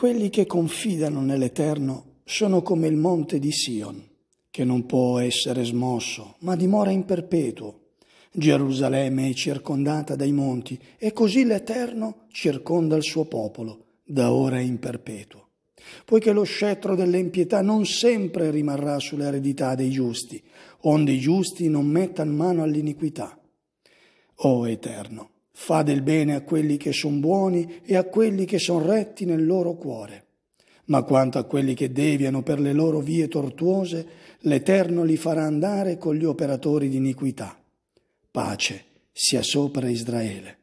Quelli che confidano nell'Eterno sono come il monte di Sion, che non può essere smosso, ma dimora in perpetuo. Gerusalemme è circondata dai monti, e così l'Eterno circonda il suo popolo, da ora in perpetuo. Poiché lo scettro dell'impietà non sempre rimarrà sull'eredità dei giusti, onde i giusti non mettano mano all'iniquità. O Eterno, fa del bene a quelli che sono buoni e a quelli che sono retti nel loro cuore. Ma quanto a quelli che deviano per le loro vie tortuose, l'Eterno li farà andare con gli operatori di iniquità. Pace sia sopra Israele.